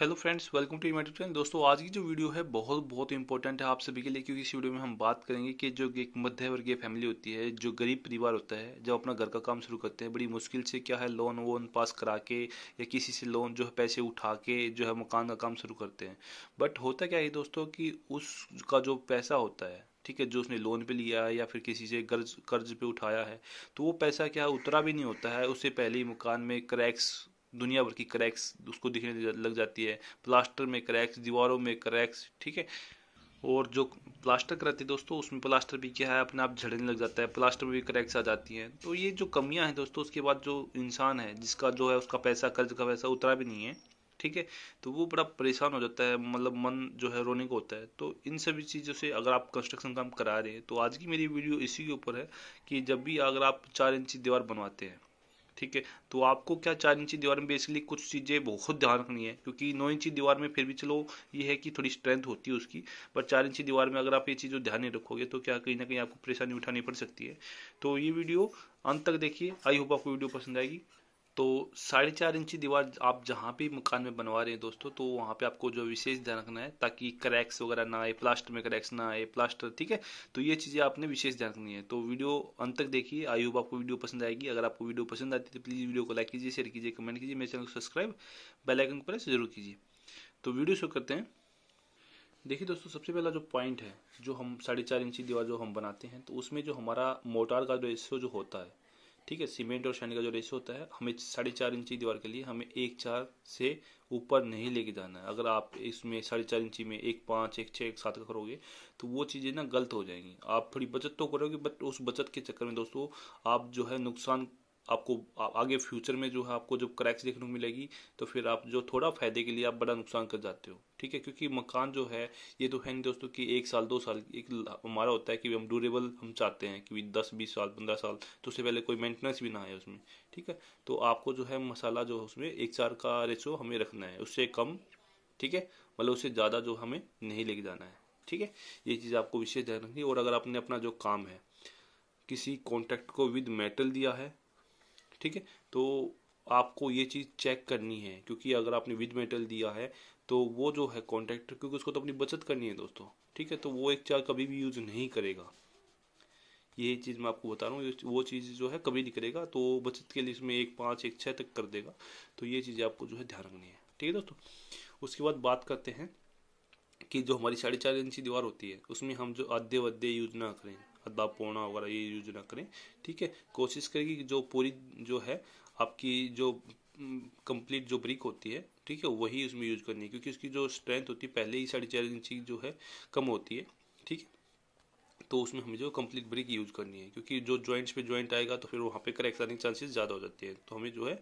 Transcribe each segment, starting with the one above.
hello friends welcome to YouTube channel दोस्तों आज की जो वीडियो है बहुत बहुत इंपॉर्टेंट है आप सभी के लिए क्योंकि इस वीडियो में हम बात करेंगे कि जो एक मध्यवर्गीय फैमिली होती है जो गरीब परिवार होता है जब अपना घर का काम शुरू करते हैं बड़ी मुश्किल से क्या है लोन वोन पास करा के या किसी से लोन जो है पैसे उठा के जो है मकान का काम शुरू करते हैं बट होता क्या है दोस्तों कि उसका जो पैसा होता है ठीक है जो उसने लोन पे लिया है या फिर किसी से कर्ज कर्ज पे उठाया है तो वो पैसा क्या उतरा भी नहीं होता है उससे पहले ही मकान में क्रैक्स दुनिया भर की क्रैक्स उसको दिखने लग जाती है प्लास्टर में क्रैक्स दीवारों में क्रैक्स ठीक है और जो प्लास्टर कराते हैं दोस्तों उसमें प्लास्टर भी क्या है अपने आप झड़ने लग जाता है प्लास्टर में भी क्रैक्स आ जाती हैं तो ये जो कमियां हैं दोस्तों उसके बाद जो इंसान है जिसका जो है उसका पैसा कर्ज का पैसा उतरा भी नहीं है ठीक है तो वो बड़ा परेशान हो जाता है मतलब मन जो है रोने को होता है तो इन सभी चीज़ों से अगर आप कंस्ट्रक्शन काम करा रहे हैं तो आज की मेरी वीडियो इसी के ऊपर है कि जब भी अगर आप चार इंची दीवार बनवाते हैं ठीक है तो आपको क्या चार इंची दीवार में बेसिकली कुछ चीज़ें बहुत ध्यान रखनी है क्योंकि नौ इंची दीवार में फिर भी चलो ये है कि थोड़ी स्ट्रेंथ होती है उसकी पर चार इंची दीवार में अगर आप ये चीज़ों ध्यान नहीं रखोगे तो क्या कहीं ना कहीं आपको परेशानी उठानी पड़ सकती है तो ये वीडियो अंत तक देखिए आई होप आपको वीडियो पसंद आएगी तो साढ़े चार इंची दीवार आप जहाँ भी मकान में बनवा रहे हैं दोस्तों तो वहाँ पे आपको जो विशेष ध्यान रखना है ताकि क्रैक्स वगैरह ना आए प्लास्टर में क्रैक्स ना आए प्लास्टर ठीक है तो ये चीज़ें आपने विशेष ध्यान रखनी है तो वीडियो अंत तक देखिए आई होप आपको वीडियो पसंद आएगी अगर आपको वीडियो पसंद आती है तो प्लीज़ वीडियो को लाइक कीजिए शेयर कीजिए कमेंट कीजिए मेरे चैनल को सब्सक्राइब बेलाइकन प्रेस जरूर कीजिए तो वीडियो शो करते हैं देखिए दोस्तों सबसे पहला जो पॉइंट है जो हम साढ़े चार इंची दीवार जो हम बनाते हैं तो उसमें जो हमारा मोटार का रेशियो जो होता है ठीक है सीमेंट और शाइन का जो रेशो होता है हमें साढ़े चार इंची दीवार के लिए हमें एक चार से ऊपर नहीं लेके जाना है अगर आप इसमें साढ़े चार इंची में एक पाँच एक छः एक सात का करोगे तो वो चीज़ें ना गलत हो जाएंगी आप थोड़ी बचत तो करोगे बट उस बचत के चक्कर में दोस्तों आप जो है नुकसान आपको आगे फ्यूचर में जो है आपको जब क्रैक्स देखने को मिलेगी तो फिर आप जो थोड़ा फायदे के लिए आप बड़ा नुकसान कर जाते हो ठीक है क्योंकि मकान जो है ये तो है नहीं दोस्तों कि एक साल दो साल एक हमारा होता है कि हम ड्यूरेबल हम चाहते हैं कि दस बीस साल पंद्रह साल तो उससे पहले कोई मेंटेनेंस भी ना आए उसमें ठीक है तो आपको जो है मसाला जो है उसमें एक चार का रेशो हमें रखना है उससे कम ठीक है मतलब उससे ज़्यादा जो हमें नहीं लेके जाना है ठीक है ये चीज़ आपको विशेष ध्यान रखनी और अगर आपने अपना जो काम है किसी कॉन्ट्रैक्ट को विद मेटल दिया है ठीक है तो आपको ये चीज़ चेक करनी है क्योंकि अगर आपने विद मेटल दिया है तो वो जो है कॉन्ट्रैक्टर क्योंकि उसको तो अपनी बचत करनी है दोस्तों ठीक है तो वो एक चार कभी भी यूज़ नहीं करेगा ये चीज़ मैं आपको बता रहा हूँ वो चीज़ जो है कभी नहीं करेगा तो बचत के लिए इसमें एक पाँच एक छः तक कर देगा तो ये चीज़ें आपको जो है ध्यान रखनी है ठीक है दोस्तों उसके बाद बात करते हैं कि जो हमारी साढ़े चार इंची दीवार होती है उसमें हम जो आधे वधे यूज ना करें अदबा पोना वगैरह ये यूज ना करें ठीक है कोशिश करें कि जो पूरी जो है आपकी जो कंप्लीट जो ब्रिक होती है ठीक है वही उसमें यूज करनी है क्योंकि उसकी जो स्ट्रेंथ होती है पहले ही साढ़े चार इंच जो है कम होती है ठीक है तो उसमें हमें जो कंप्लीट ब्रिक यूज करनी है क्योंकि जो ज्वाइंट्स पे ज्वाइंट आएगा तो फिर वहाँ पे क्रैक्स आने के चांसेस ज़्यादा हो जाते हैं तो हमें जो है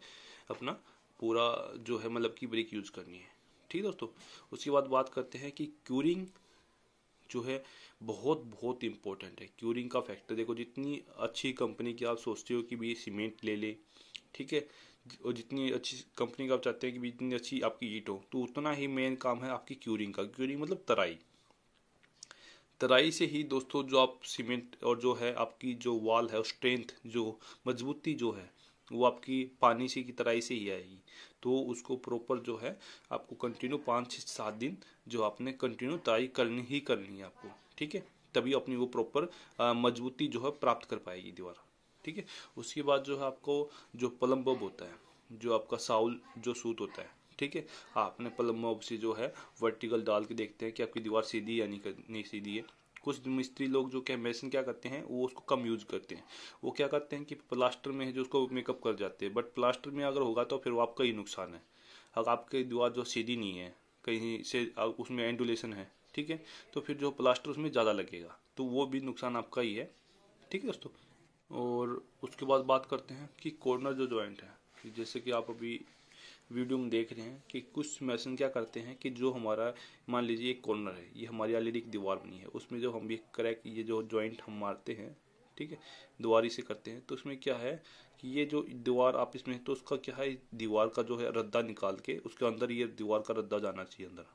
अपना पूरा जो है मतलब की ब्रिक यूज करनी है ठीक है दोस्तों उसके बाद बात करते हैं कि क्यूरिंग जो है बहुत बहुत इंपॉर्टेंट है क्यूरिंग का फैक्टर देखो जितनी अच्छी कंपनी की आप सोचते हो कि भी सीमेंट ले ले ठीक है और जितनी अच्छी कंपनी का आप चाहते हैं कि जितनी अच्छी आपकी ईट हो तो उतना ही मेन काम है आपकी क्यूरिंग का क्यूरिंग मतलब तराई तराई से ही दोस्तों जो आप सीमेंट और जो है आपकी जो वाल है स्ट्रेंथ जो मजबूती जो है वो आपकी पानी से की तराई से ही आएगी तो उसको प्रॉपर जो है आपको कंटिन्यू पाँच छः सात दिन जो आपने कंटिन्यू तैयारी करनी ही करनी है आपको ठीक है तभी अपनी वो प्रॉपर मजबूती जो है प्राप्त कर पाएगी दीवार ठीक है उसके बाद जो है आपको जो पलम बब होता है जो आपका साउल जो सूत होता है ठीक है आपने पलम बब से जो है वर्टिकल डाल के देखते हैं कि आपकी दीवार सीधी या नहीं सीधी है कुछ मिस्त्री लोग जो क्या मेडिसिन क्या करते हैं वो उसको कम यूज करते हैं वो क्या करते हैं कि प्लास्टर में है जो उसको मेकअप कर जाते हैं बट प्लास्टर में अगर होगा तो फिर वो आपका ही नुकसान है अगर आपकी दीवार जो सीधी नहीं है कहीं से उसमें एंडुलेशन है ठीक है तो फिर जो प्लास्टर उसमें ज़्यादा लगेगा तो वो भी नुकसान आपका ही है ठीक है दोस्तों और उसके बाद बात करते हैं कि कॉर्नर जो जॉइंट है जैसे कि आप अभी वीडियो में देख रहे हैं कि कुछ मैसन क्या करते हैं कि जो हमारा मान लीजिए एक कॉर्नर है ये हमारी ऑलरेडी एक दीवार बनी है उसमें जो हम ये क्रैक ये जो जॉइंट हम मारते हैं ठीक है दीवार से करते हैं तो उसमें क्या है कि ये जो दीवार आप इसमें तो उसका क्या है दीवार का जो है रद्दा निकाल के उसके अंदर ये दीवार का रद्दा जाना चाहिए अंदर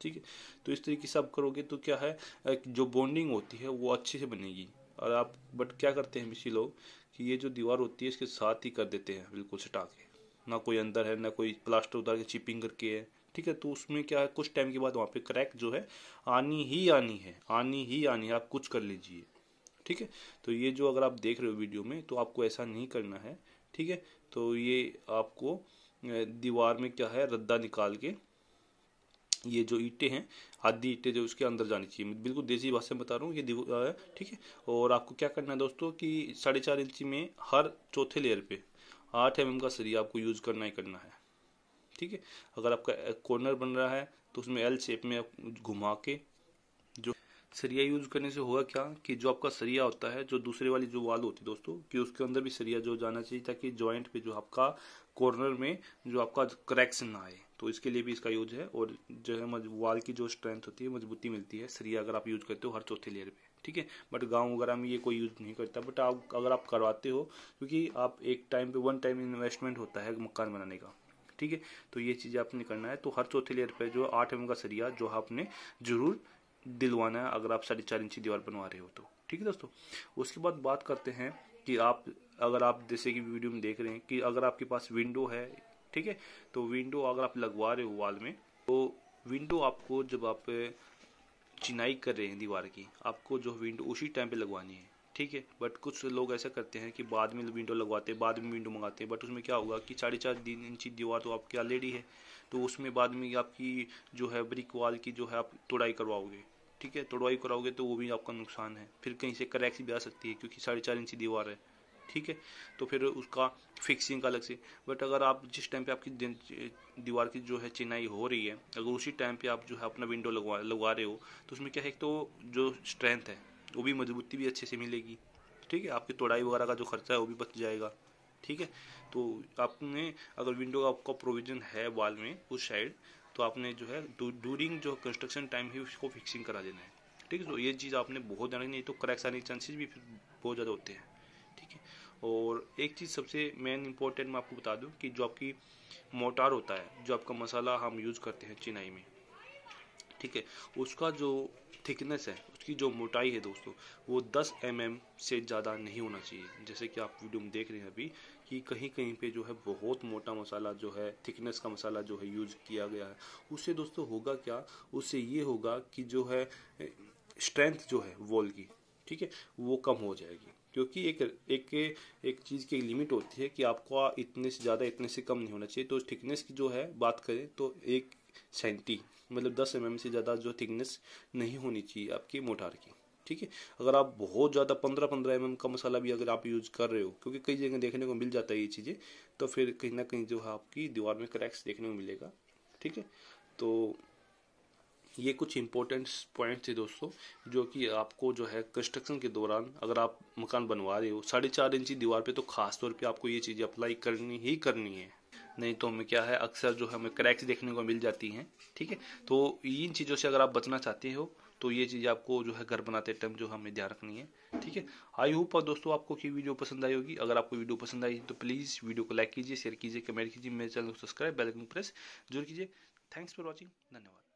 ठीक है तो इस तरीके से आप करोगे तो क्या है जो बॉन्डिंग होती है वो अच्छे से बनेगी और आप बट क्या करते हैं मिशी लोग कि ये जो दीवार होती है इसके साथ ही कर देते हैं बिल्कुल सटा के ना कोई अंदर है ना कोई प्लास्टर उतार के चिपिंग करके है ठीक है तो उसमें क्या है कुछ टाइम के बाद वहाँ पे क्रैक जो है आनी ही आनी है आनी ही आनी है आप कुछ कर लीजिए ठीक है तो ये जो अगर आप देख रहे हो वीडियो में तो आपको ऐसा नहीं करना है ठीक है तो ये आपको दीवार में क्या है रद्दा निकाल के ये जो ईटे हैं आधी ईटे जो उसके अंदर जानी चाहिए बिल्कुल देसी भाषा में बता रहा हूँ ये ठीक है और आपको क्या करना है दोस्तों कि साढ़े चार इंची में हर चौथे लेयर पे आठ एम का सरिया आपको यूज़ करना ही करना है ठीक है अगर आपका कॉर्नर बन रहा है तो उसमें एल शेप में घुमा के जो सरिया यूज करने से होगा क्या कि जो आपका सरिया होता है जो दूसरे वाली जो वाल होती है दोस्तों कि उसके अंदर भी सरिया जो जाना चाहिए ताकि ज्वाइंट पे जो आपका कॉर्नर में जो आपका क्रैक्स ना आए तो इसके लिए भी इसका यूज है और जो है वाल की जो स्ट्रेंथ होती है मजबूती मिलती है सरिया अगर आप यूज करते हो हर चौथे लेयर पे ठीक है बट गांव वगैरह में ये कोई यूज़ नहीं करता बट आप अगर आप करवाते हो क्योंकि आप एक टाइम पे वन टाइम इन्वेस्टमेंट होता है मकान बनाने का ठीक है तो ये चीज़ आपने करना है तो हर चौथे लेयर पे जो आठ एम का सरिया जो आपने जरूर दिलवाना है अगर आप साढ़े चार इंची दीवार बनवा रहे हो तो ठीक है दोस्तों उसके बाद बात करते हैं कि आप अगर आप जैसे कि वीडियो में देख रहे हैं कि अगर आपके पास विंडो है ठीक है तो विंडो अगर आप लगवा रहे हो वाल में तो विंडो आपको जब आप चिनाई कर रहे हैं दीवार की आपको जो विंडो उसी टाइम पे लगवानी है ठीक है बट कुछ लोग ऐसा करते हैं कि बाद में विंडो लगवाते हैं बाद में विंडो मंगाते हैं बट उसमें क्या होगा कि साढ़े चार दिन इंची दीवार तो आपकी ऑलरेडी है तो उसमें बाद में आपकी जो है ब्रिक वाल की जो है आप तोड़ाई करवाओगे ठीक है तोड़वाई कराओगे तो वो भी आपका नुकसान है फिर कहीं से क्रैक्स भी आ सकती है क्योंकि साढ़े चार इंची दीवार है ठीक है तो फिर उसका फिक्सिंग का अलग से बट अगर आप जिस टाइम पे आपकी दीवार की जो है चिनाई हो रही है अगर उसी टाइम पे आप जो है अपना विंडो लगवा लगवा रहे हो तो उसमें क्या है तो जो स्ट्रेंथ है वो भी मजबूती भी अच्छे से मिलेगी ठीक है आपकी तोड़ाई वगैरह का जो खर्चा है वो भी बच जाएगा ठीक है तो आपने अगर विंडो का आपका प्रोविजन है वाल में उस साइड तो आपने जो है डूरिंग जो कंस्ट्रक्शन टाइम है उसको फिक्सिंग करा देना है ठीक है तो ये चीज़ आपने बहुत ध्यान नहीं तो क्रैक्स आने के चांसेस भी फिर बहुत ज़्यादा होते हैं ठीक है और एक चीज़ सबसे मेन इम्पोर्टेंट मैं आपको बता दूँ कि जो आपकी मोटार होता है जो आपका मसाला हम यूज़ करते हैं चिनाई में ठीक है उसका जो थिकनेस है उसकी जो मोटाई है दोस्तों वो 10 एम mm से ज़्यादा नहीं होना चाहिए जैसे कि आप वीडियो में देख रहे हैं अभी कि कहीं कहीं पे जो है बहुत मोटा मसाला जो है थिकनेस का मसाला जो है यूज़ किया गया है उससे दोस्तों होगा क्या उससे ये होगा कि जो है स्ट्रेंथ जो है वॉल की ठीक है वो कम हो जाएगी क्योंकि एक एक एक चीज़ की एक लिमिट होती है कि आपको इतने से ज़्यादा इतने से कम नहीं होना चाहिए तो थिकनेस की जो है बात करें तो एक सेंटी मतलब दस एम mm से ज़्यादा जो थिकनेस नहीं होनी चाहिए आपकी मोटार की ठीक है अगर आप बहुत ज़्यादा पंद्रह पंद्रह mm एम का मसाला भी अगर आप यूज़ कर रहे हो क्योंकि कई जगह देखने को मिल जाता है ये चीज़ें तो फिर कहीं ना कहीं जो है आपकी दीवार में क्रैक्स देखने को मिलेगा ठीक है तो ये कुछ इंपॉर्टेंट पॉइंट थे दोस्तों जो कि आपको जो है कंस्ट्रक्शन के दौरान अगर आप मकान बनवा रहे हो साढ़े चार इंची दीवार पे तो खास तौर पे आपको ये चीज़ें अप्लाई करनी ही करनी है नहीं तो हमें क्या है अक्सर जो है हमें क्रैक्स देखने को मिल जाती हैं ठीक है तो इन चीज़ों से अगर आप बचना चाहते हो तो ये चीज़ आपको जो है घर बनाते टाइम जो हमें ध्यान रखनी है ठीक है आई होप दोस्तों आपको की वीडियो पसंद आई होगी अगर आपको वीडियो पसंद आई तो प्लीज़ वीडियो को लाइक कीजिए शेयर कीजिए कमेंट कीजिए मेरे चैनल को सब्सक्राइब बेल प्रेस जरूर कीजिए थैंक्स फॉर वॉचिंग धन्यवाद